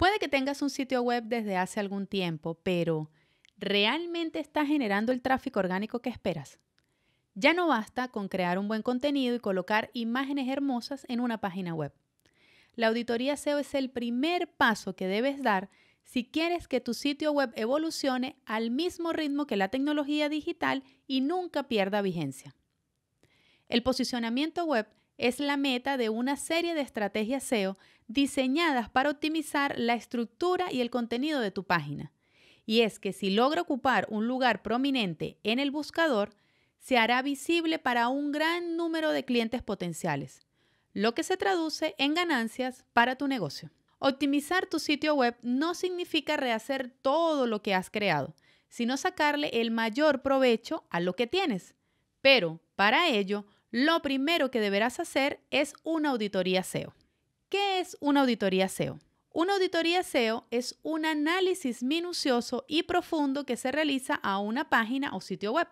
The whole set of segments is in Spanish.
Puede que tengas un sitio web desde hace algún tiempo, pero ¿realmente está generando el tráfico orgánico que esperas? Ya no basta con crear un buen contenido y colocar imágenes hermosas en una página web. La auditoría SEO es el primer paso que debes dar si quieres que tu sitio web evolucione al mismo ritmo que la tecnología digital y nunca pierda vigencia. El posicionamiento web es la meta de una serie de estrategias SEO diseñadas para optimizar la estructura y el contenido de tu página. Y es que si logra ocupar un lugar prominente en el buscador, se hará visible para un gran número de clientes potenciales, lo que se traduce en ganancias para tu negocio. Optimizar tu sitio web no significa rehacer todo lo que has creado, sino sacarle el mayor provecho a lo que tienes. Pero para ello, lo primero que deberás hacer es una auditoría SEO. ¿Qué es una auditoría SEO? Una auditoría SEO es un análisis minucioso y profundo que se realiza a una página o sitio web.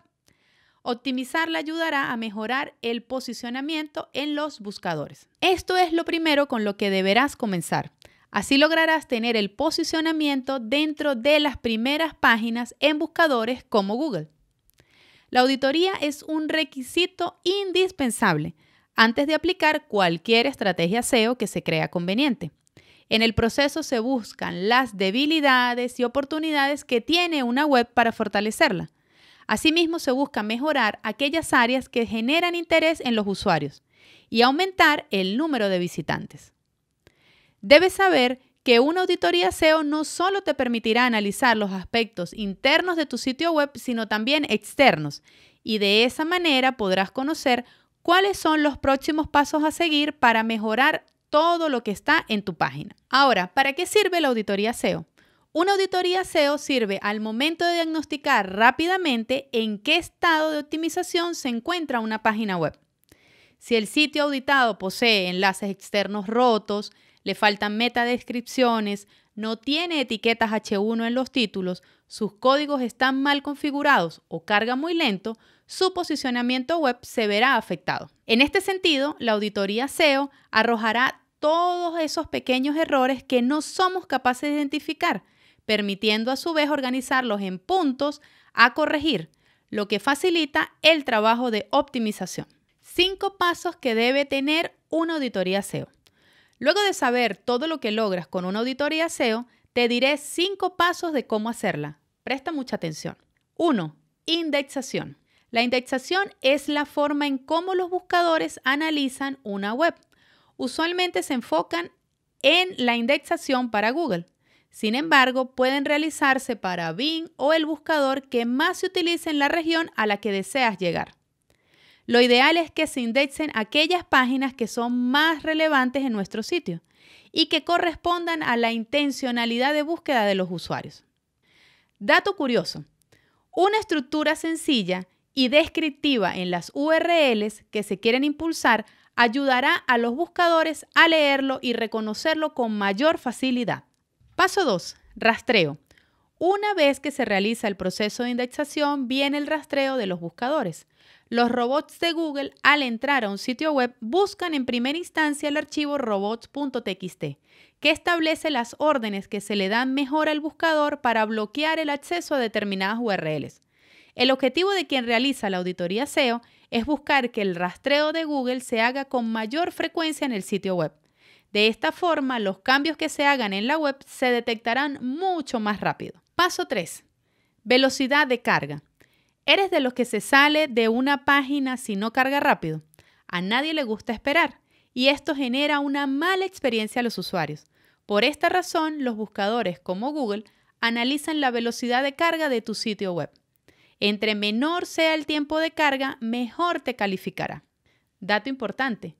Optimizarla ayudará a mejorar el posicionamiento en los buscadores. Esto es lo primero con lo que deberás comenzar. Así lograrás tener el posicionamiento dentro de las primeras páginas en buscadores como Google. La auditoría es un requisito indispensable antes de aplicar cualquier estrategia SEO que se crea conveniente. En el proceso se buscan las debilidades y oportunidades que tiene una web para fortalecerla. Asimismo, se busca mejorar aquellas áreas que generan interés en los usuarios y aumentar el número de visitantes. Debes saber que una auditoría SEO no solo te permitirá analizar los aspectos internos de tu sitio web, sino también externos, y de esa manera podrás conocer cuáles son los próximos pasos a seguir para mejorar todo lo que está en tu página. Ahora, ¿para qué sirve la auditoría SEO? Una auditoría SEO sirve al momento de diagnosticar rápidamente en qué estado de optimización se encuentra una página web. Si el sitio auditado posee enlaces externos rotos, le faltan metadescripciones, no tiene etiquetas H1 en los títulos, sus códigos están mal configurados o carga muy lento, su posicionamiento web se verá afectado. En este sentido, la auditoría SEO arrojará todos esos pequeños errores que no somos capaces de identificar, permitiendo a su vez organizarlos en puntos a corregir, lo que facilita el trabajo de optimización. Cinco pasos que debe tener una auditoría SEO. Luego de saber todo lo que logras con una auditoría SEO, te diré cinco pasos de cómo hacerla. Presta mucha atención. 1. Indexación. La indexación es la forma en cómo los buscadores analizan una web. Usualmente se enfocan en la indexación para Google. Sin embargo, pueden realizarse para Bing o el buscador que más se utilice en la región a la que deseas llegar. Lo ideal es que se indexen aquellas páginas que son más relevantes en nuestro sitio y que correspondan a la intencionalidad de búsqueda de los usuarios. Dato curioso, una estructura sencilla y descriptiva en las URLs que se quieren impulsar ayudará a los buscadores a leerlo y reconocerlo con mayor facilidad. Paso 2. Rastreo. Una vez que se realiza el proceso de indexación, viene el rastreo de los buscadores. Los robots de Google, al entrar a un sitio web, buscan en primera instancia el archivo robots.txt, que establece las órdenes que se le dan mejor al buscador para bloquear el acceso a determinadas URLs. El objetivo de quien realiza la auditoría SEO es buscar que el rastreo de Google se haga con mayor frecuencia en el sitio web. De esta forma, los cambios que se hagan en la web se detectarán mucho más rápido. Paso 3. Velocidad de carga. ¿Eres de los que se sale de una página si no carga rápido? A nadie le gusta esperar y esto genera una mala experiencia a los usuarios. Por esta razón, los buscadores como Google analizan la velocidad de carga de tu sitio web. Entre menor sea el tiempo de carga, mejor te calificará. Dato importante.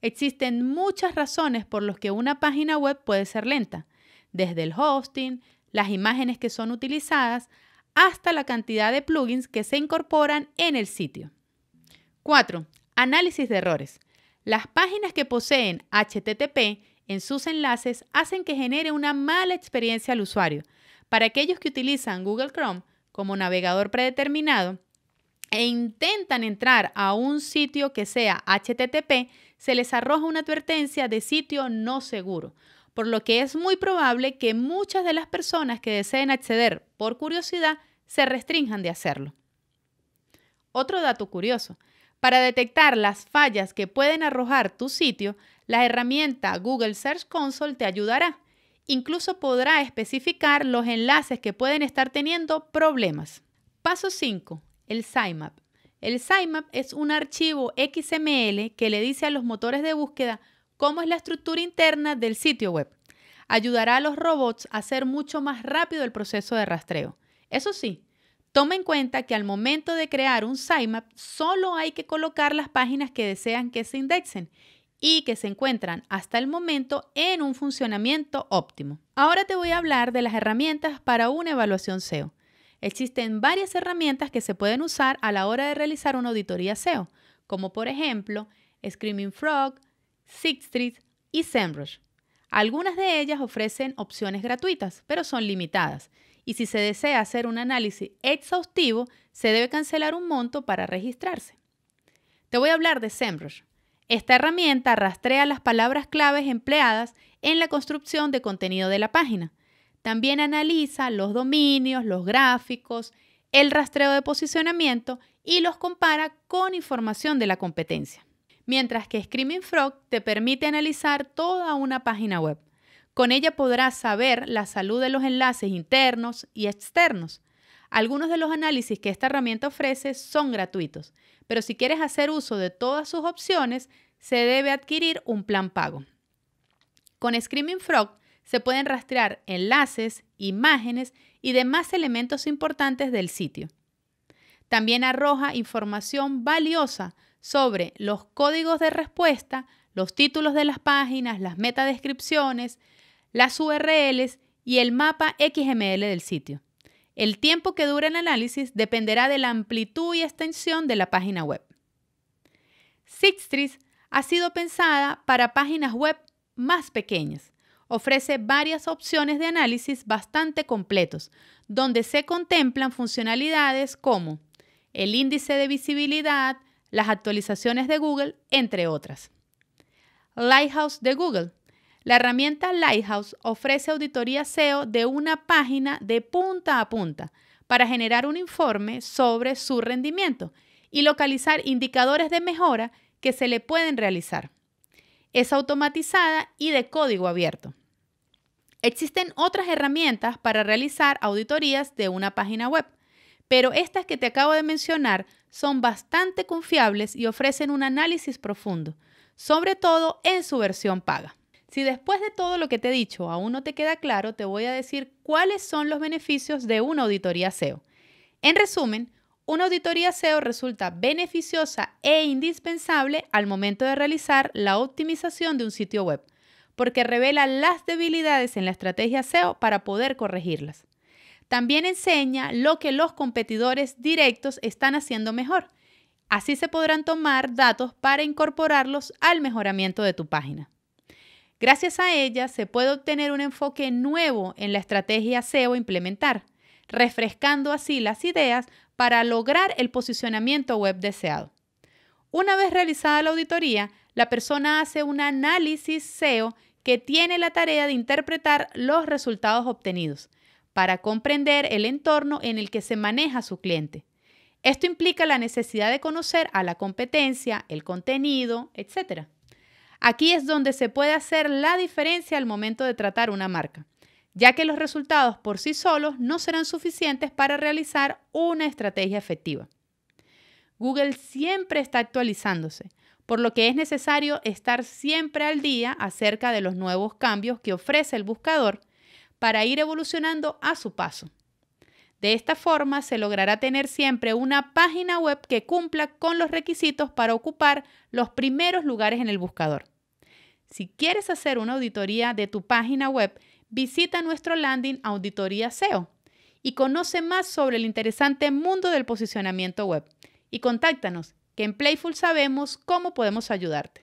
Existen muchas razones por las que una página web puede ser lenta, desde el hosting, las imágenes que son utilizadas, hasta la cantidad de plugins que se incorporan en el sitio. 4. Análisis de errores. Las páginas que poseen HTTP en sus enlaces hacen que genere una mala experiencia al usuario. Para aquellos que utilizan Google Chrome como navegador predeterminado e intentan entrar a un sitio que sea HTTP, se les arroja una advertencia de sitio no seguro por lo que es muy probable que muchas de las personas que deseen acceder por curiosidad se restrinjan de hacerlo. Otro dato curioso, para detectar las fallas que pueden arrojar tu sitio, la herramienta Google Search Console te ayudará. Incluso podrá especificar los enlaces que pueden estar teniendo problemas. Paso 5. El sitemap. El sitemap es un archivo XML que le dice a los motores de búsqueda cómo es la estructura interna del sitio web. Ayudará a los robots a hacer mucho más rápido el proceso de rastreo. Eso sí, toma en cuenta que al momento de crear un sitemap solo hay que colocar las páginas que desean que se indexen y que se encuentran hasta el momento en un funcionamiento óptimo. Ahora te voy a hablar de las herramientas para una evaluación SEO. Existen varias herramientas que se pueden usar a la hora de realizar una auditoría SEO, como por ejemplo Screaming Frog, Sixth y SEMrush. Algunas de ellas ofrecen opciones gratuitas, pero son limitadas. Y si se desea hacer un análisis exhaustivo, se debe cancelar un monto para registrarse. Te voy a hablar de SEMrush. Esta herramienta rastrea las palabras claves empleadas en la construcción de contenido de la página. También analiza los dominios, los gráficos, el rastreo de posicionamiento y los compara con información de la competencia mientras que Screaming Frog te permite analizar toda una página web. Con ella podrás saber la salud de los enlaces internos y externos. Algunos de los análisis que esta herramienta ofrece son gratuitos, pero si quieres hacer uso de todas sus opciones, se debe adquirir un plan pago. Con Screaming Frog se pueden rastrear enlaces, imágenes y demás elementos importantes del sitio. También arroja información valiosa sobre los códigos de respuesta, los títulos de las páginas, las metadescripciones, las URLs y el mapa XML del sitio. El tiempo que dura el análisis dependerá de la amplitud y extensión de la página web. Sixtris ha sido pensada para páginas web más pequeñas. Ofrece varias opciones de análisis bastante completos, donde se contemplan funcionalidades como el índice de visibilidad, las actualizaciones de Google, entre otras. Lighthouse de Google. La herramienta Lighthouse ofrece auditoría SEO de una página de punta a punta para generar un informe sobre su rendimiento y localizar indicadores de mejora que se le pueden realizar. Es automatizada y de código abierto. Existen otras herramientas para realizar auditorías de una página web, pero estas que te acabo de mencionar son bastante confiables y ofrecen un análisis profundo, sobre todo en su versión paga. Si después de todo lo que te he dicho aún no te queda claro, te voy a decir cuáles son los beneficios de una auditoría SEO. En resumen, una auditoría SEO resulta beneficiosa e indispensable al momento de realizar la optimización de un sitio web, porque revela las debilidades en la estrategia SEO para poder corregirlas. También enseña lo que los competidores directos están haciendo mejor. Así se podrán tomar datos para incorporarlos al mejoramiento de tu página. Gracias a ella se puede obtener un enfoque nuevo en la estrategia SEO implementar, refrescando así las ideas para lograr el posicionamiento web deseado. Una vez realizada la auditoría, la persona hace un análisis SEO que tiene la tarea de interpretar los resultados obtenidos, para comprender el entorno en el que se maneja su cliente. Esto implica la necesidad de conocer a la competencia, el contenido, etc. Aquí es donde se puede hacer la diferencia al momento de tratar una marca, ya que los resultados por sí solos no serán suficientes para realizar una estrategia efectiva. Google siempre está actualizándose, por lo que es necesario estar siempre al día acerca de los nuevos cambios que ofrece el buscador para ir evolucionando a su paso. De esta forma se logrará tener siempre una página web que cumpla con los requisitos para ocupar los primeros lugares en el buscador. Si quieres hacer una auditoría de tu página web, visita nuestro landing Auditoría SEO y conoce más sobre el interesante mundo del posicionamiento web. Y contáctanos, que en Playful sabemos cómo podemos ayudarte.